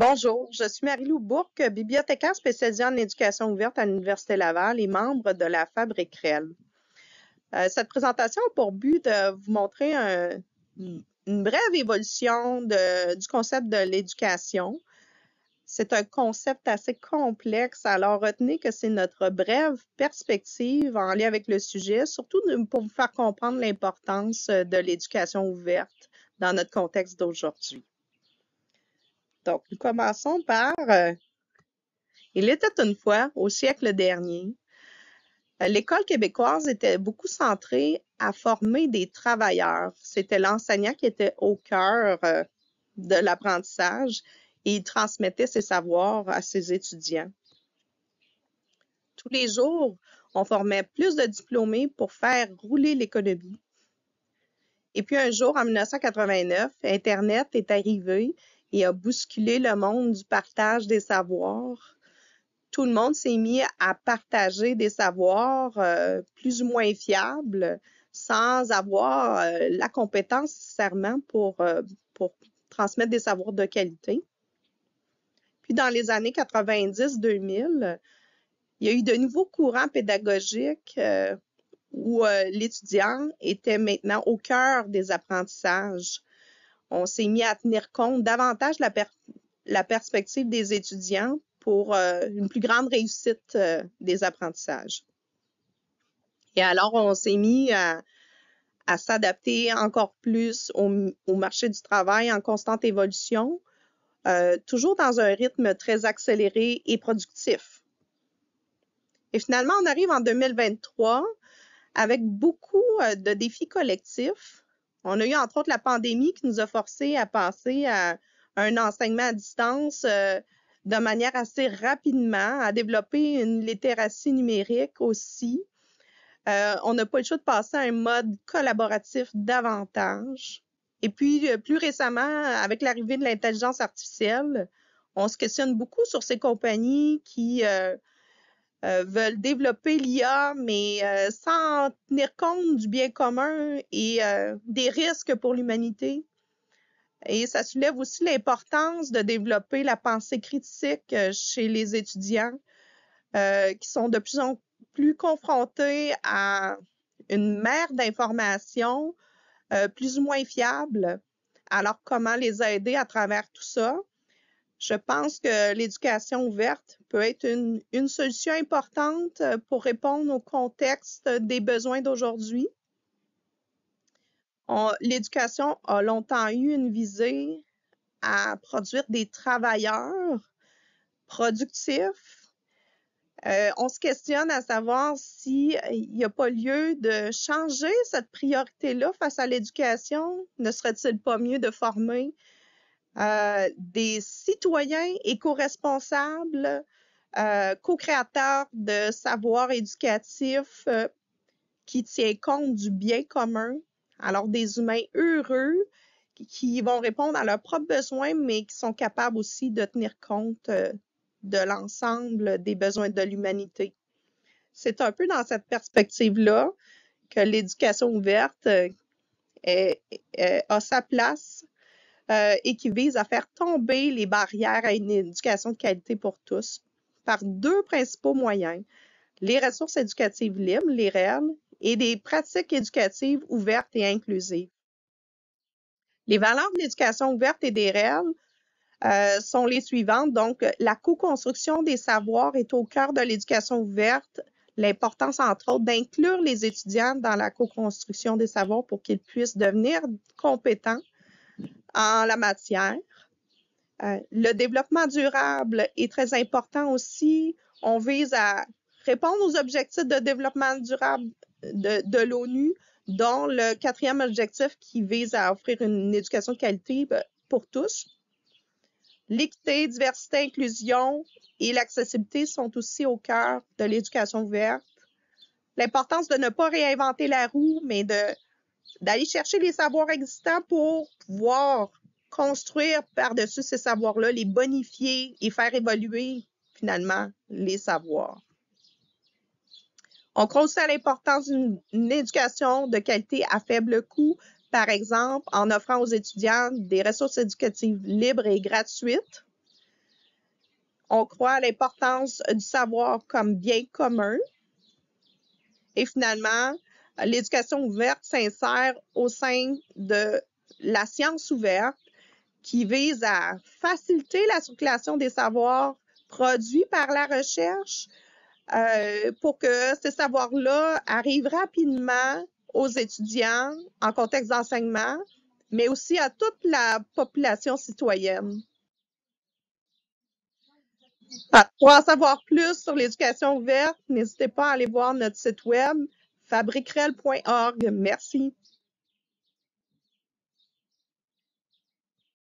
Bonjour, je suis Marie-Lou Bourque, bibliothécaire spécialisée en éducation ouverte à l'Université Laval et membre de la Fabrique REL. Euh, cette présentation a pour but de vous montrer une brève évolution du concept de l'éducation. C'est un concept assez complexe, alors retenez que c'est notre brève perspective en lien avec le sujet, surtout pour vous faire comprendre l'importance de l'éducation ouverte dans notre contexte d'aujourd'hui. Donc, nous commençons par euh, Il était une fois, au siècle dernier, euh, l'école québécoise était beaucoup centrée à former des travailleurs. C'était l'enseignant qui était au cœur euh, de l'apprentissage et il transmettait ses savoirs à ses étudiants. Tous les jours, on formait plus de diplômés pour faire rouler l'économie. Et puis un jour, en 1989, Internet est arrivé et a bousculé le monde du partage des savoirs. Tout le monde s'est mis à partager des savoirs euh, plus ou moins fiables sans avoir euh, la compétence nécessairement pour, euh, pour transmettre des savoirs de qualité. Puis dans les années 90-2000, il y a eu de nouveaux courants pédagogiques où l'étudiant était maintenant au cœur des apprentissages on s'est mis à tenir compte davantage de la, perspective des étudiants pour euh, une plus grande réussite euh, des apprentissages. Et alors, on s'est mis à, s'adapter encore plus au, marché du travail en constante évolution, euh, toujours dans un rythme très accéléré et productif. Et finalement, on arrive en 2023 avec beaucoup de défis collectifs on a eu entre autres la pandémie qui nous a forcés à passer à un enseignement à distance euh, de manière assez rapidement, à développer une littératie numérique aussi. Euh, on n'a pas le choix de passer à un mode collaboratif davantage. Et puis, euh, plus récemment, avec l'arrivée de l'intelligence artificielle, on se questionne beaucoup sur ces compagnies qui euh, veulent développer l'IA, mais euh, sans tenir compte du bien commun et euh, des risques pour l'humanité. Et ça soulève aussi l'importance de développer la pensée critique chez les étudiants qui sont de plus en plus confrontés à une mer d'informations plus ou moins fiables. Alors, comment les aider à travers tout ça? je pense que l'éducation ouverte peut être une, solution importante euh, pour répondre au contexte des besoins d'aujourd'hui. L'éducation a longtemps eu une visée à produire des travailleurs productifs. Euh, on se questionne à savoir s'il euh, n'y a pas lieu de changer cette priorité-là face à l'éducation. Ne serait-il pas mieux de former euh, des citoyens éco-responsables, euh, co-créateurs de savoirs éducatifs euh, qui tient compte du bien commun. Alors, des humains heureux qui vont répondre à leurs propres besoins, mais qui sont capables aussi de tenir compte euh, de l'ensemble des besoins de l'humanité. C'est un peu dans cette perspective-là que l'éducation ouverte est, est, a sa place euh, et qui vise à faire tomber les barrières à une éducation de qualité pour tous par deux principaux moyens, les ressources éducatives libres, les règles, et des pratiques éducatives ouvertes et inclusives. Les valeurs de l'éducation ouverte et des rêves euh, sont les suivantes. Donc, la co-construction des savoirs est au cœur de l'éducation ouverte. L'importance, entre autres, d'inclure les étudiants dans la co-construction des savoirs pour qu'ils puissent devenir compétents en la matière. Euh, le développement durable est très important aussi. On vise à répondre aux objectifs de développement durable de, de l'ONU, dont le quatrième objectif qui vise à offrir une éducation de qualité ben, pour tous. L'équité, diversité, inclusion et l'accessibilité sont aussi au cœur de l'éducation ouverte. L'importance de ne pas réinventer la roue, mais de d'aller chercher les savoirs existants pour pouvoir construire par-dessus ces savoirs-là, les bonifier et faire évoluer finalement les savoirs. On croit à l'importance d'une éducation de qualité à faible coût, par exemple en offrant aux étudiants des ressources éducatives libres et gratuites. On croit à l'importance du savoir comme bien commun. Et finalement, l'éducation ouverte s'insère au sein de la science ouverte qui vise à faciliter la circulation des savoirs produits par la recherche euh, pour que ces savoirs-là arrivent rapidement aux étudiants en contexte d'enseignement, mais aussi à toute la population citoyenne. Pour en savoir plus sur l'éducation ouverte, n'hésitez pas à aller voir notre site web fabriquerel.org Merci.